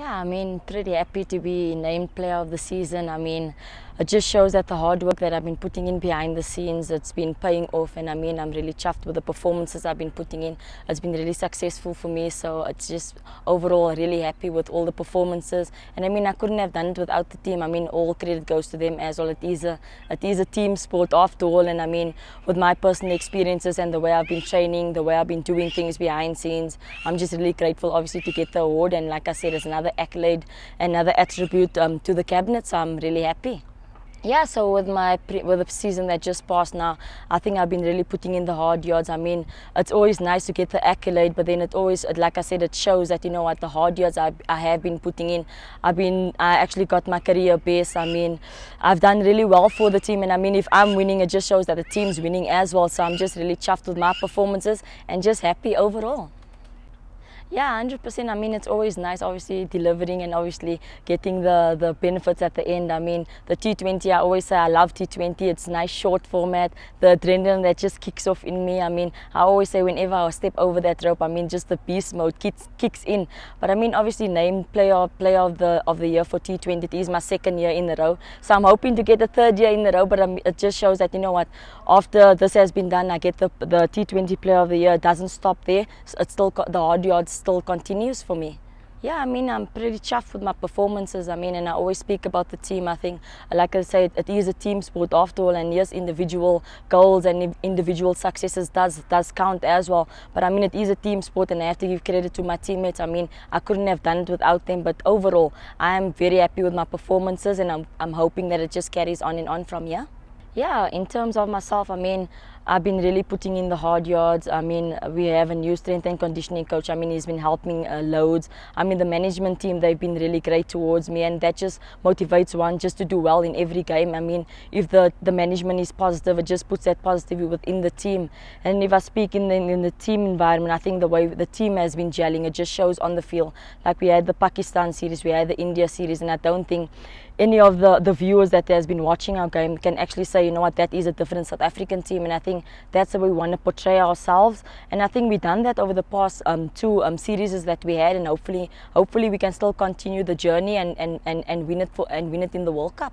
Yeah, I mean, pretty happy to be named Player of the Season. I mean, it just shows that the hard work that I've been putting in behind the scenes, it's been paying off. And I mean, I'm really chuffed with the performances I've been putting in. It's been really successful for me. So it's just overall really happy with all the performances. And I mean, I couldn't have done it without the team. I mean, all credit goes to them as well. It is a, it is a team sport after all. And I mean, with my personal experiences and the way I've been training, the way I've been doing things behind scenes, I'm just really grateful, obviously, to get the award. And like I said, it's another another accolade, another attribute um, to the cabinet. So I'm really happy. Yeah, so with my with the season that just passed now, I think I've been really putting in the hard yards. I mean, it's always nice to get the accolade, but then it always, like I said, it shows that you know what the hard yards I, I have been putting in. I've been I actually got my career best. I mean, I've done really well for the team, and I mean, if I'm winning, it just shows that the team's winning as well. So I'm just really chuffed with my performances and just happy overall. Yeah, 100%. I mean, it's always nice, obviously, delivering and obviously getting the, the benefits at the end. I mean, the T20, I always say I love T20. It's nice, short format, the adrenaline that just kicks off in me. I mean, I always say whenever I step over that rope, I mean, just the beast mode kicks, kicks in. But I mean, obviously, named player, player of, the, of the year for T20. It is my second year in a row. So I'm hoping to get a third year in a row, but i it just shows that, you know what, after this has been done, I get the, the T20 player of the year. It doesn't stop there. It's still got the hard yards still continues for me. Yeah, I mean, I'm pretty chuffed with my performances. I mean, and I always speak about the team. I think, like I said, it is a team sport after all, and yes, individual goals and individual successes does does count as well. But I mean, it is a team sport, and I have to give credit to my teammates. I mean, I couldn't have done it without them. But overall, I am very happy with my performances, and I'm I'm hoping that it just carries on and on from here yeah in terms of myself i mean I've been really putting in the hard yards. I mean, we have a new strength and conditioning coach. I mean, he's been helping uh, loads. I mean, the management team, they've been really great towards me, and that just motivates one just to do well in every game. I mean, if the, the management is positive, it just puts that positivity within the team. And if I speak in the, in the team environment, I think the way the team has been gelling, it just shows on the field. Like we had the Pakistan series, we had the India series, and I don't think any of the, the viewers that has been watching our game can actually say, you know what, that is a different South African team. And I think that's the way we want to portray ourselves. And I think we've done that over the past um, two um, series that we had, and hopefully, hopefully we can still continue the journey and, and, and, and win it for and win it in the World Cup.